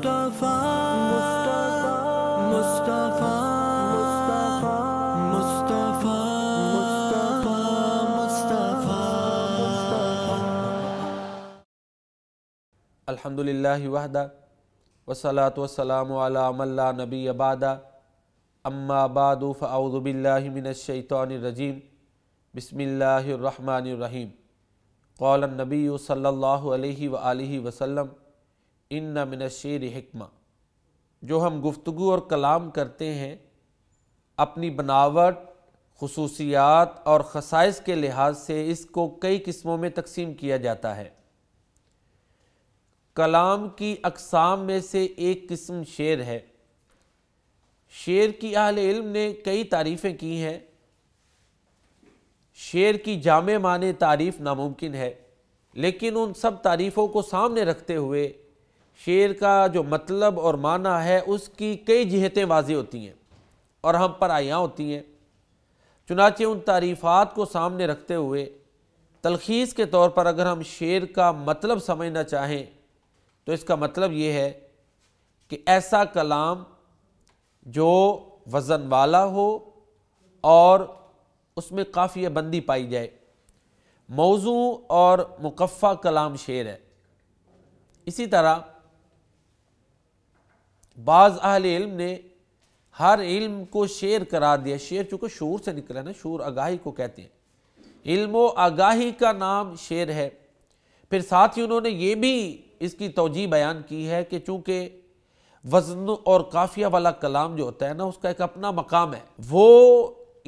मुस्तफा मुस्तफा वसलात वसलाम अला नबी अबादा अम्मा बादू बसमिल्लर रहीम कौल नबी सल्लल्लाहु अलैहि इन मिन शेर हिकमा जो हम गुफ्तु और कलाम करते हैं अपनी बनावट खसूसियात और खसाइस के लिहाज से इसको कई किस्मों में तकसीम किया जाता है कलाम की अकसाम में से एक किस्म शेर है शेर की अहल इल्म ने कई तारीफ़ें की हैं शेर की जामे माने तारीफ़ नामुमकिन है लेकिन उन सब तारीफ़ों को सामने रखते हुए शेर का जो मतलब और माना है उसकी कई जहतें वाजी होती हैं और हम पर आयाँ होती हैं चुनाचे उन तारीफ़ात को सामने रखते हुए तलखीस के तौर पर अगर हम शेर का मतलब समझना चाहें तो इसका मतलब ये है कि ऐसा कलाम जो वज़न वाला हो और उसमें काफ़ी बंदी पाई जाए मौजू और मुकफ़ा कलाम शेर है इसी तरह बाज़ अहल इल्म ने हर इल्म को शेर करार दिया शेर चूँकि शूर से निकला ना शूर आगाही को कहते हैं इल्म आगाही का नाम शेर है फिर साथ ही उन्होंने ये भी इसकी तोजी बयान की है कि चूँकि वजन और काफिया वाला कलाम जो होता है ना उसका एक अपना मकाम है वो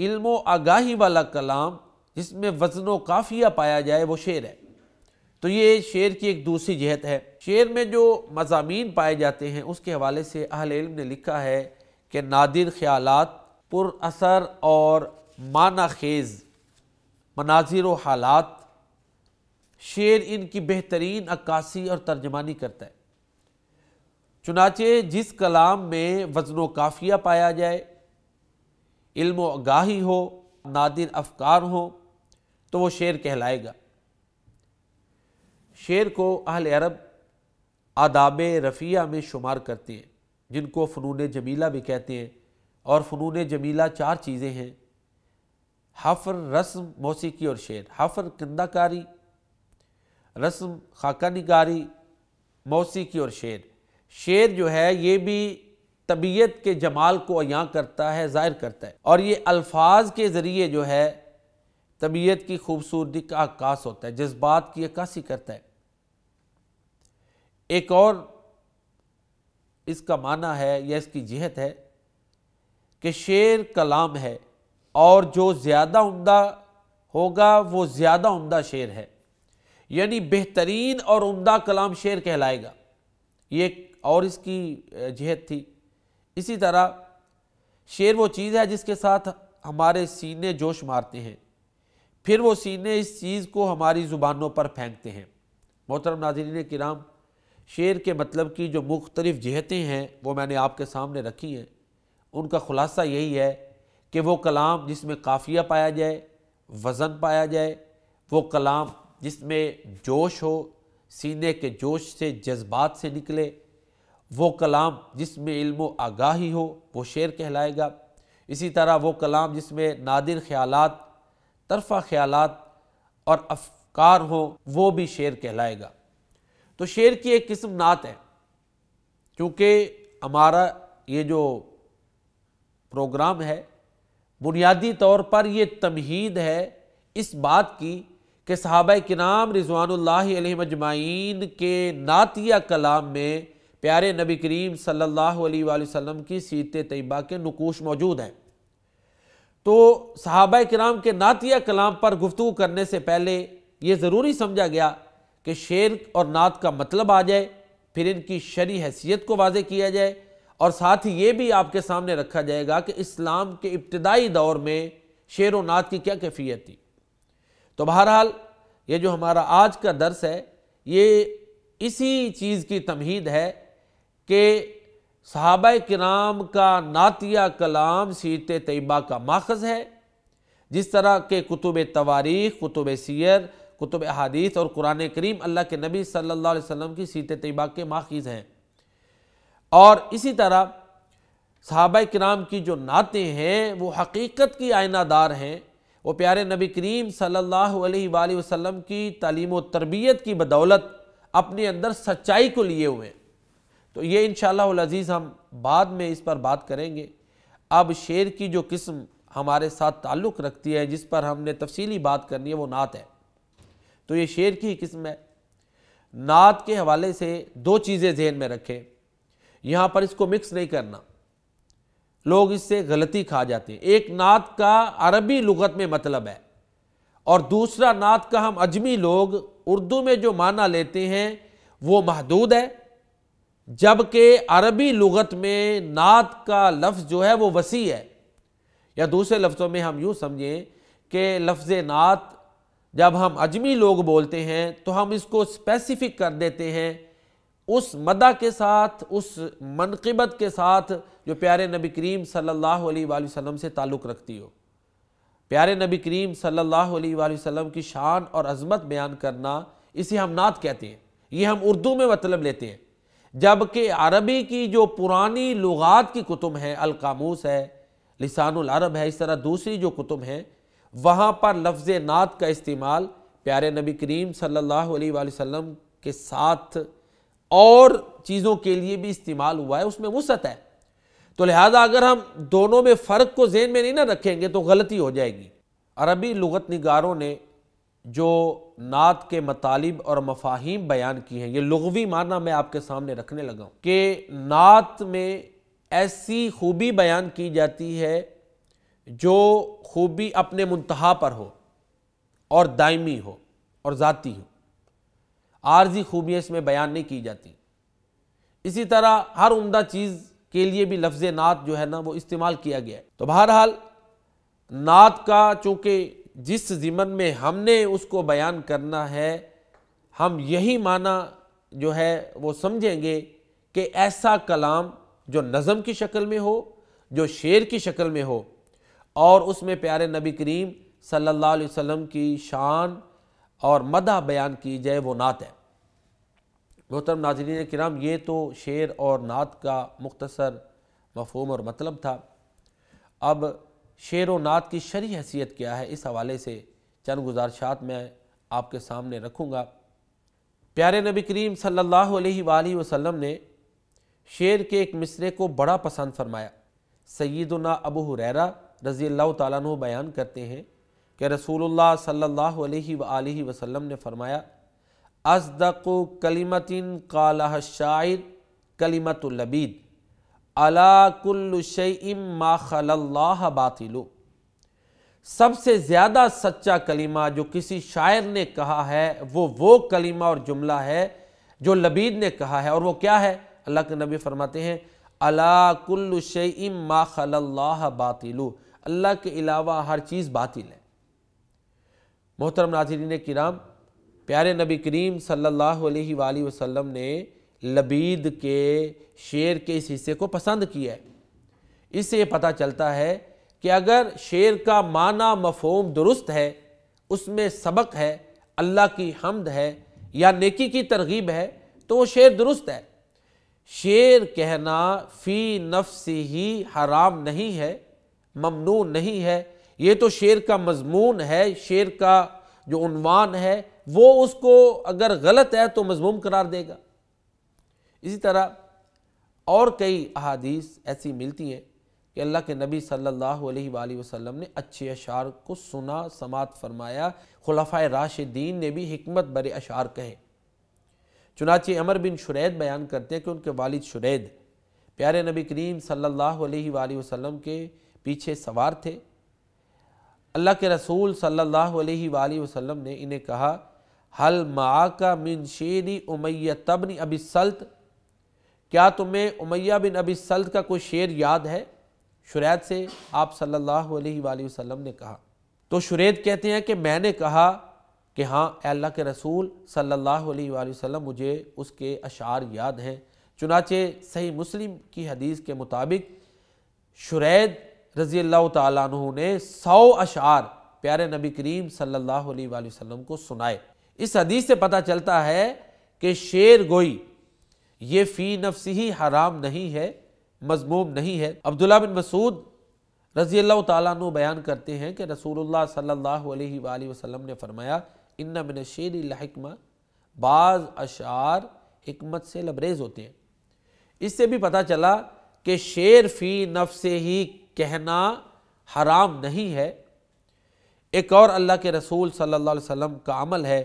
इल्म आगाही वाला कलाम जिसमें वजन व काफिया पाया जाए वो शेर है तो ये शेर की एक दूसरी जहत है शेर में जो मजामी पाए जाते हैं उसके हवाले से अहल इल्म ने लिखा है कि नादिर ख्याल असर और माना खेज़ मनाजिर व हालात शेर इनकी बेहतरीन अक्सी और तर्जमानी करता है चुनाचे जिस कलाम में वजन काफिया पाया जाए इल्म आगाही हो नादिर अफकार हो तो वो शेर कहलाएगा शेर को अहल अरब आदाब रफ़िया में शुमार करते हैं जिनको फ़नून जमीला भी कहते हैं और फ़नून जमीला चार चीज़ें हैं हफ़र रस्म मौसीकी और शेर हफ़र कंदाकारी रस्म खाका निगारी मौसीकी और शेर शेर जो है ये भी तबीयत के जमाल को अयाँ करता है ज़ाहिर करता है और ये अल्फाज के ज़रिए जो है तबीयत की खूबसूरती का आकाश होता है जज्बात की अक्सी करता है एक और इसका माना है या इसकी जिहत है कि शेर कलाम है और जो ज़्यादा उम्दा होगा वो ज़्यादा उम्दा शेर है यानी बेहतरीन और उम्दा कलाम शेर कहलाएगा ये और इसकी जिहत थी इसी तरह शेर वो चीज़ है जिसके साथ हमारे सीने जोश मारते हैं फिर वो सीने इस चीज़ को हमारी ज़ुबानों पर फेंकते हैं मोहतरम नाजरीन कराम शेर के मतलब की जो मुख्तलिफ़ जहतें हैं वो मैंने आपके सामने रखी हैं उनका ख़ुलासा यही है कि वो कलाम जिसमें काफ़िया पाया जाए वज़न पाया जाए वो कलाम जिसमें जोश हो सीने के जोश से जज्बात से निकले वो कलाम जिसमें इल्म आगाही हो वो शेर कहलाएगा इसी तरह वो कलाम जिसमें नादिर ख्याल तरफा ख्याल और अफकार हो वो भी शेर कहलाएगा तो शेर की एक किस्म नात है क्योंकि हमारा ये जो प्रोग्राम है बुनियादी तौर पर यह तमहीद है इस बात की कि साहब के नाम रिजवानजमाइन के नातिया कलाम में प्यारे नबी करीम सल्लल्लाहु अलैहि वसल्लम की सीत तयबा के नकोश मौजूद हैं तो सहाबा कराम के नातिया कलाम पर गुफ्तु करने से पहले ये ज़रूरी समझा गया कि शेर और नात का मतलब आ जाए फिर इनकी शरी हैसियत को वाजे किया जाए और साथ ही ये भी आपके सामने रखा जाएगा कि इस्लाम के इब्तदाई दौर में शेर व नात की क्या कैफियत थी तो बहरहाल ये जो हमारा आज का दर्स है ये इसी चीज़ की तमहीद है कि सहाब कराम का नातिया कलाम सीत तयबा का माखज़ है जिस तरह के कुतुब तवारीख कुतुब सीर कुतुब अहादीस और कुरान करीम अल्लाह के नबी सल्लल्लाहु अलैहि वसल्लम की सीत तयबा के माखीज़ हैं और इसी तरह सहाबा कराम की जो नातें हैं वो हकीकत की आयनादार हैं वो प्यारे नबी करीम सल्लल्लाहु अलैहि वसल्लम की तालीम व तरबियत की बदौलत अपने अंदर सच्चाई को लिए हुए हैं तो ये इन अज़ीज़ हम बाद में इस पर बात करेंगे अब शेर की जो किस्म हमारे साथ ताल्लुक़ रखती है जिस पर हमने तफसीली बात करनी है वो नात है तो ये शेर की किस्म है नात के हवाले से दो चीज़ें जहन में रखें यहाँ पर इसको मिक्स नहीं करना लोग इससे गलती खा जाते हैं एक नात का अरबी लगत में मतलब है और दूसरा नात का हम अजमी लोग उर्दू में जो माना लेते हैं वो महदूद है जबकि अरबी लगत में नात का लफ्ज़ जो है वो वसी है या दूसरे लफ्ज़ों में हम यूँ समझें कि लफ्ज़ नात जब हम अजमी लोग बोलते हैं तो हम इसको स्पेसिफिक कर देते हैं उस मदा के साथ उस मनकबत के साथ जो प्यारे नबी करीम सल्लल्लाहु अलैहि वसल्लम से ताल्लुक़ रखती हो प्यारे नबी करीम सल्लल्लाहु अलैहि वसल्लम की शान और अजमत बयान करना इसे हम नात कहते हैं ये हम उर्दू में मतलब लेते हैं जबकि अरबी की जो पुरानी लुगात की कुतुब है अलकामूस है लिसानुल अरब है इस तरह दूसरी जो कुतुब है वहाँ पर लफ्ज़ नात का इस्तेमाल प्यारे नबी करीम सल्लल्लाहु अलैहि वसल्लम के साथ और चीज़ों के लिए भी इस्तेमाल हुआ है उसमें वसत है तो लिहाजा अगर हम दोनों में फ़र्क को जेन में नहीं ना रखेंगे तो गलती हो जाएगी अरबी लगत नगारों ने जो नात के मतालब और मफाहिम बयान की हैं ये लगवी माना मैं आपके सामने रखने लगा हूँ कि नात में ऐसी खूबी बयान की जाती है जो खूबी अपने मुंतहा पर हो और दायमी हो और ज़ाती हो आर्जी खूबियाँ इसमें बयान नहीं की जाती इसी तरह हर उमदा चीज़ के लिए भी लफ्ज़ नात जो है ना वो इस्तेमाल किया गया है तो बहरहाल नात का चूँकि जिस ज़िमन में हमने उसको बयान करना है हम यही माना जो है वो समझेंगे कि ऐसा कलाम जो नज़म की शक्ल में हो जो शेर की शक्ल में हो और उसमें प्यारे नबी करीम सल्लल्लाहु अलैहि वसल्लम की शान और मदा बयान की जाए वो नात है मोहतरम नाजरीन कराम ये तो शेर और नात का मुख्तसर मफहम और मतलब था अब शेर व नात की शरी हैसियत क्या है इस हवाले से चंद गुजारशात मैं आपके सामने रखूँगा प्यारे नबी करीम सल्लल्लाहु अलैहि वसल्लम ने शेर के एक मिसरे को बड़ा पसंद फरमाया सैदुना अबू हुरैरा रज़ी अल्लाह तु बयान करते हैं कि रसूल सल्ला ने फ़रमाया अजदक कलिमतिन कालह शायर कलिमतलबीद मा माखल्ला बातिलो सबसे ज़्यादा सच्चा कलीमा जो किसी शायर ने कहा है वो वो कलिमा और जुमला है जो लबीद ने कहा है और वो क्या है अल्लाह के नबी फरमाते हैं मा माखल्ला बातिलु अल्लाह के अलावा हर चीज़ बातिल है मोहतरम नाजरीन किराम प्यारे नबी करीम सल्लल्लाहु अलैहि वसल्लम ने लबीद के शेर के इस हिस्से को पसंद किया है इससे ये पता चलता है कि अगर शेर का माना मफहम दुरुस्त है उसमें सबक है अल्लाह की हमद है या नेकी की तरगीब है तो वो शेर दुरुस्त है शेर कहना फ़ी नफ्स ही हराम नहीं है ममनू नहीं है ये तो शेर का मजमून है शेर का जो उनवान है वो उसको अगर गलत है तो मजमूम करार देगा इसी तरह और कई अहादीस ऐसी मिलती हैं कि अल्लाह के नबी सल्लल्लाहु अलैहि वसल्लम ने अच्छे अशार को सुना समात फरमाया खुलफ़ा राशिदीन ने भी हमत बरे अशार कहे चुनाचे अमर बिन शुरैद बयान करते हैं कि उनके वालिद शुरैद प्यारे नबी करीम सल्लल्लाहु अलैहि वसल्लम के पीछे सवार थे अल्लाह के रसूल सल्ला अलैहि ने इन्हें कहा हल माका मिन शेरी उमैया तबन अबी सल्त क्या तुम्हें उमैया बिन अबी सल्त का कोई शेर याद है शुरैद से आप सल्लल्लाहु अलैहि वसल्लम ने कहा तो शुरैद कहते हैं कि मैंने कहा कि हाँ अल्लाह के रसूल सल्लल्लाहु अलैहि वसल्लम मुझे उसके अशार याद हैं चुनाचे सही मुस्लिम की हदीस के मुताबिक शुरैद रज़ी अल्लाह तु ने सौ अशार प्यारे नबी करीम सल्लल्लाहु अलैहि वसल्लम को सुनाए इस हदीस से पता चलता है कि शेर गोई ये फ़ी नफसी ही हराम नहीं है मजमूम नहीं है अब्दुल्ला बिन मसूद रज़ी अल्लाह तु बयान करते हैं कि रसूलुल्लाह सल्लल्लाहु अलैहि वसल्लम ने फरमाया इन मिन शेर हकमा बाज़ अशार हमत से लबरेज होते हैं इससे भी पता चला कि शेर फ़ी नफ से ही कहना हराम नहीं है एक और अल्लाह के रसूल सल्लल्लाहु अलैहि वसल्लम का अमल है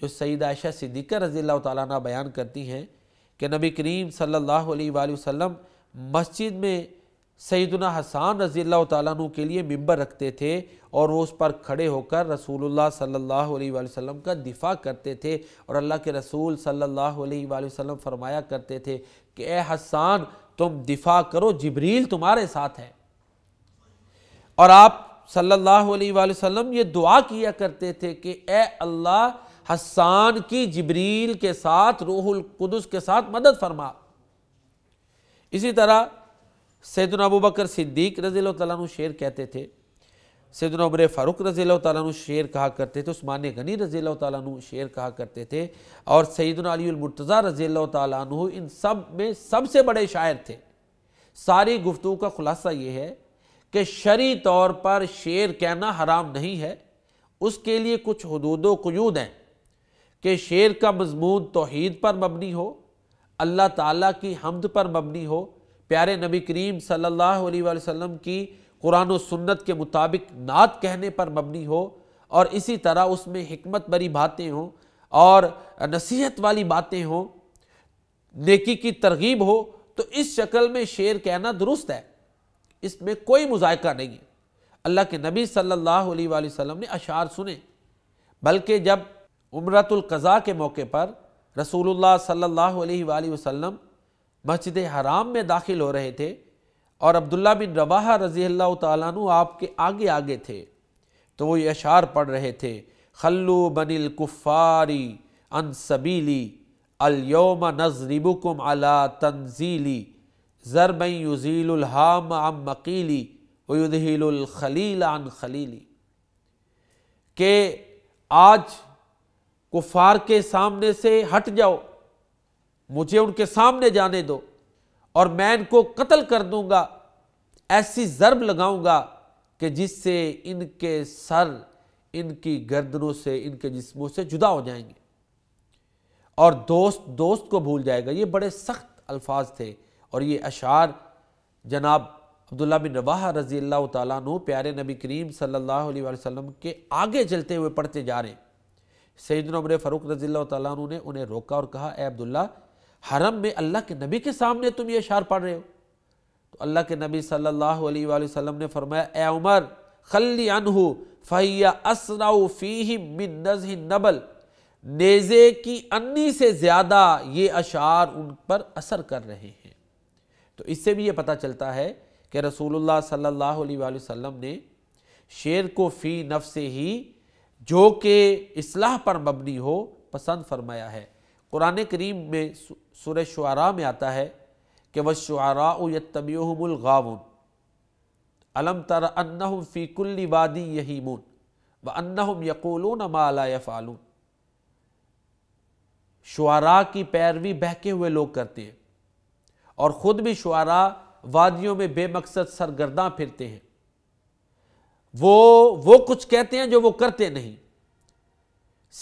जो सईद आयशा सिद्दीक रज़ी ताली बयान करती हैं कि नबी करीम सल्लल्लाहु अलैहि वसल्लम मस्जिद में सईदना हसान रज़ी तु के लिए मिम्बर रखते थे और वो उस पर खड़े होकर रसूलुल्लाह सल्लल्लाहु अलैहि वसल्लम का दिफा करते थे और अल्लाह के रसूल सल्लल्लाहु अलैहि वसल्लम फरमाया करते थे कि ए हसान तुम दिफा करो जबरील तुम्हारे साथ है और आप सल्लल्लाहु अलैहि वसल्लम ये दुआ किया करते थे कि ए अल्लाह हसान की जबरील के साथ रूहुल कुदस के साथ मदद फरमा इसी तरह सैदन अबू बकर सिद्दीक रजील तु शेर कहते थे सैदन उमर फ़ारूक रजील तु शेर कहा करते थे उस्मान गनी रजील तु शेर कहा करते थे और सैदन अलीमरतज़ा रजील तु इन सब में सबसे बड़े शायर थे सारी गुफ्तु का खुलासा ये है कि शरी तौर पर शेर कहना हराम नहीं है उसके लिए कुछ हदूद कयूद हैं कि शेर का मजमून तोहद पर मबनी हो अल्लाह ताली की हमद पर मबनी हो प्यारे नबी करीम सल्लल्लाहु अलैहि वसल्लम की कुरान और सुन्नत के मुताबिक नात कहने पर मबनी हो और इसी तरह उसमें हमत भरी बातें हों और नसीहत वाली बातें हों नेकी की तरगीब हो तो इस शक्ल में शेर कहना दुरुस्त है इसमें कोई मुजायका नहीं है अल्लाह के नबी सल्लल्लाहु अलैहि वसल्लम ने अशार सुने बल्कि जब उमरतुल्कज़ा के मौके पर रसूलुल्लाह सल्लल्लाहु अलैहि वसल्लम मस्जिद हराम में दाखिल हो रहे थे और अब्दुल्ला बिन रवाह रजी अल्लाह तु आपके आगे आगे थे तो वो ये अशार पढ़ रहे थे खल्लु बनिल कुफ़ारी अनसबीली अलयोम नजरिबुकुम अला तंजीली ज़रबई हाम आम मकीली खलील आन खलीली के आज कुफार के सामने से हट जाओ मुझे उनके सामने जाने दो और मैं इनको कत्ल कर दूंगा ऐसी ज़रब लगाऊंगा कि जिससे इनके सर इनकी गर्दनों से इनके जिस्मों से जुदा हो जाएंगे और दोस्त दोस्त को भूल जाएगा ये बड़े सख्त अल्फाज थे और ये अशार जनाब अब्दुल्ला बिन रवाह रज़ी अल्लाह तु प्यारे नबी करीम सल्लल्लाहु अलैहि वसल्लम के आगे चलते हुए पढ़ते जा रहे सैद सैदन फ़रूक रज़ी अल्लाह तु ने उन्हें रोका और कहा ए अब्दुल्ला हरम में अल्लाह के नबी के सामने तुम ये अशार पढ़ रहे हो तो अल्लाह के नबी सल्लल्लाहु अलैहि वसल्लम ने फरमाया ए उमर खली अनहू फ़ैया असराउ फ़ी मिन नज़ नबल नेज़े की अन्नी से ज़्यादा ये अशार उन पर असर कर रहे हैं तो इससे भी ये पता चलता है कि रसूलुल्लाह सल्लल्लाहु अलैहि वसल्लम ने शेर को फ़ी नफ से ही जो कि इसलाह पर मबनी हो पसंद फरमाया है कुरान करीम में सुर शुरा में आता है कि वह शुरा यतमीहमुलगाउन अलम तर अन्नहम फ़ी कुल्ली वादी यहीमून व अन्नहम यकोलून माला शुरा की पैरवी बहके हुए लोग करते हैं और ख़ुद भी शुरा वादियों में बेमकसद सरगर्दा फिरते हैं वो वो कुछ कहते हैं जो वो करते नहीं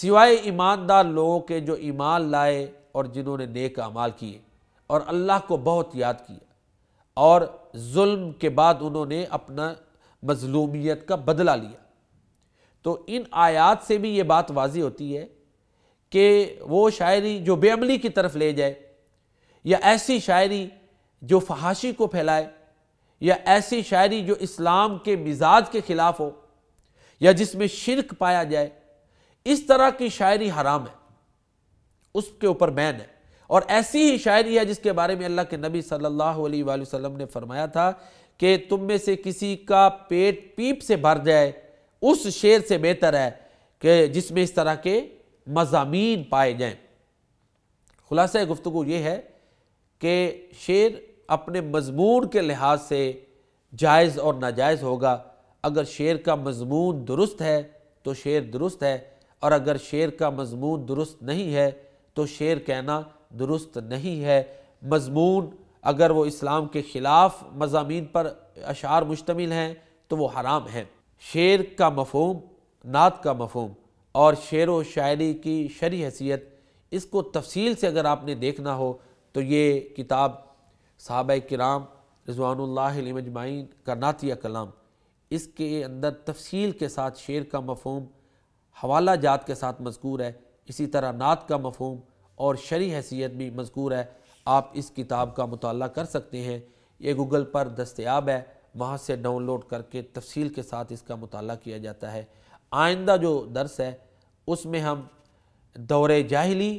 सिवाय ईमानदार लोगों के जो ईमान लाए और जिन्होंने नेक अमाल किए और अल्लाह को बहुत याद किया और जुल्म के बाद उन्होंने अपना मजलूमियत का बदला लिया तो इन आयात से भी ये बात वाजी होती है कि वो शायरी जो बेअमली की तरफ ले जाए या ऐसी शायरी जो फहाशी को फैलाए या ऐसी शायरी जो इस्लाम के मिजाज के ख़िलाफ़ हो या जिसमें शिरक पाया जाए इस तरह की शायरी हराम है उसके ऊपर बैन है और ऐसी ही शायरी है जिसके बारे में अल्लाह के नबी सल्लल्लाहु अलैहि वसल्लम ने फरमाया था कि तुम में से किसी का पेट पीप से भर जाए उस शेर से बेहतर है कि जिसमें इस तरह के मजामी पाए जाएं खुलासा गुफ्तु ये है कि शेर अपने मजमून के लिहाज से जायज़ और नाजायज़ होगा अगर शेर का मजमून दुरुस्त है तो शेर दुरुस्त है और अगर शेर का मजमून दुरुस्त नहीं है तो शेर कहना दुरुस्त नहीं है मजमून अगर वो इस्लाम के ख़िलाफ़ मजामी पर अशार मुश्तमिल हैं तो वो हराम हैं शेर का मफहम नात का मफहम और शेर व शायरी की शरी हैसियत इसको तफसील से अगर आपने देखना हो तो ये किताब साहब कराम रजवानमजमाइन का नातिया कलाम इसके अंदर तफसील के साथ शेर का मफहम हवाला जात के साथ मजकूर है इसी तरह नात का मफहम और शरी हैसियत भी मजकूर है आप इस किताब का मताल कर सकते हैं ये गूगल पर दस्तियाब है वहाँ से डाउनलोड करके तफसील के साथ इसका मताल किया जाता है आइंदा जो दर्स है उसमें हम दौर जाहली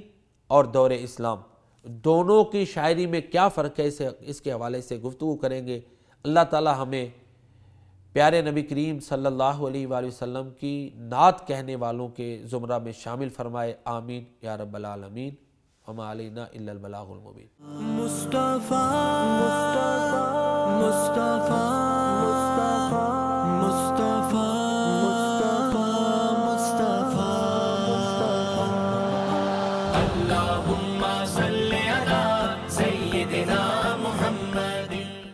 और दौर इस्लाम दोनों की शायरी में क्या फ़र्क है इसे इसके हवाले से गुफ्तु करेंगे अल्लाह ताला हमें प्यारे नबी करीम सल्लल्लाहु अलैहि वसल्लम की नात कहने वालों के ज़ुमरा में शामिल फरमाए आमीन या रबालमीन मुस्तफ़ा मुस्तफ़ा